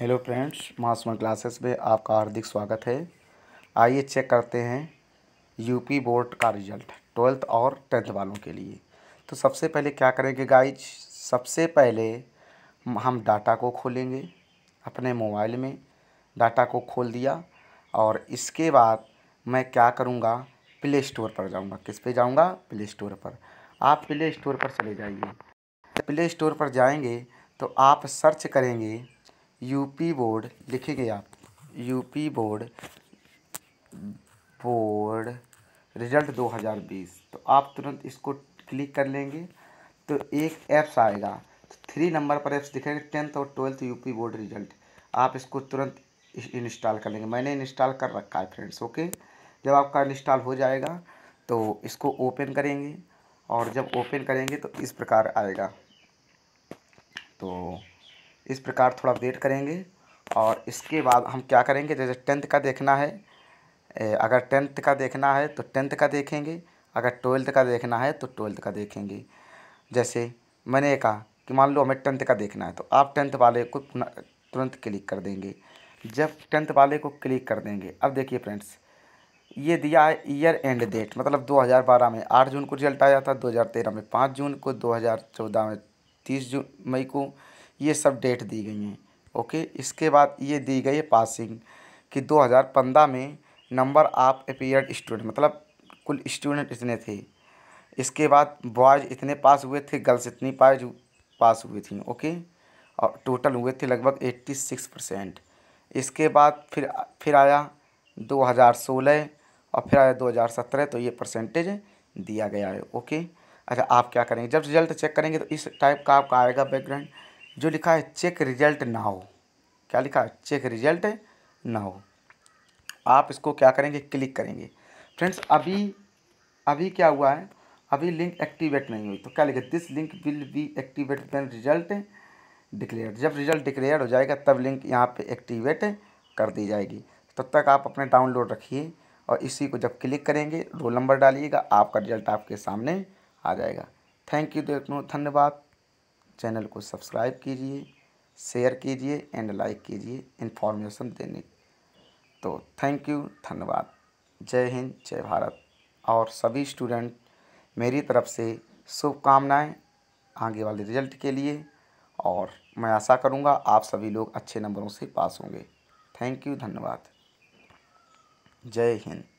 hello friends मासमन classes में आपका हार्दिक स्वागत है आइए चेक करते हैं यूपी बोर्ड का रिजल्ट ट्वेल्थ और टेंथ वालों के लिए तो सबसे पहले क्या करेंगे गाइज सबसे पहले हम डाटा को खोलेंगे अपने मोबाइल में डाटा को खोल दिया और इसके बाद मैं क्या करूँगा प्ले स्टोर पर जाऊँगा किस पे जाऊँगा प्ले स्टोर पर आप प्ले स्टोर पर चले जाइए प्ले स्टोर पर जाएंगे तो आप सर्च करेंगे यूपी बोर्ड लिखेंगे आप यूपी बोर्ड बोर्ड रिजल्ट 2020 तो आप तुरंत इसको क्लिक कर लेंगे तो एक ऐप्स आएगा तो थ्री नंबर पर ऐप्स दिखेंगे टेंथ और ट्वेल्थ यूपी बोर्ड रिजल्ट आप इसको तुरंत इंस्टॉल कर लेंगे मैंने इंस्टॉल कर रखा है फ्रेंड्स ओके जब आपका इंस्टॉल हो जाएगा तो इसको ओपन करेंगे और जब ओपन करेंगे तो इस प्रकार आएगा तो इस प्रकार थोड़ा वेट करेंगे और इसके बाद हम क्या करेंगे जैसे टेंथ का देखना है अगर टेंथ का देखना है तो टेंथ का देखेंगे अगर ट्वेल्थ का देखना है तो ट्वेल्थ का देखेंगे जैसे मैंने कहा कि मान लो हमें टेंथ का देखना है तो आप टेंथ वाले को तुरंत क्लिक कर देंगे जब टेंथ वाले को क्लिक कर देंगे अब देखिए फ्रेंड्स ये दिया है ईयर एंड डेट मतलब 2012 में 8 जून को रिजल्ट आया था 2013 में 5 जून को 2014 में 30 जून मई को ये सब डेट दी गई हैं ओके इसके बाद ये दी गई है पासिंग कि 2015 में नंबर ऑफ अपियर्ड स्टूडेंट मतलब कुल स्टूडेंट इतने थे इसके बाद बॉयज़ इतने पास हुए थे गर्ल्स इतनी पास पास हुई थी ओके और टोटल हुए थे लगभग एट्टी सिक्स परसेंट इसके बाद फिर फिर आया 2016 और फिर आया 2017 तो ये परसेंटेज दिया गया है ओके अच्छा आप क्या करेंगे जब रिजल्ट चेक करेंगे तो इस टाइप का आपका आएगा बैकग्राउंड जो लिखा है चेक रिजल्ट नाउ क्या लिखा है चेक रिजल्ट नाउ आप इसको क्या करेंगे क्लिक करेंगे फ्रेंड्स अभी अभी क्या हुआ है अभी लिंक एक्टिवेट नहीं हुई तो क्या लिखे this link will be activate than result declare जब रिजल्ट डिक्लेयर हो जाएगा तब लिंक यहाँ पे एक्टिवेट कर दी जाएगी तब तो तक आप अपने डाउनलोड रखिए और इसी को जब क्लिक करेंगे रोल नंबर डालिएगा आपका रिजल्ट आपके सामने आ जाएगा थैंक यू देखो धन्यवाद चैनल को सब्सक्राइब कीजिए शेयर कीजिए एंड लाइक कीजिए इन्फॉर्मेशन देने तो थैंक यू धन्यवाद जय हिंद जय भारत और सभी स्टूडेंट मेरी तरफ से शुभकामनाएँ आगे वाले रिजल्ट के लिए और मैं आशा करूंगा आप सभी लोग अच्छे नंबरों से पास होंगे थैंक यू धन्यवाद जय हिंद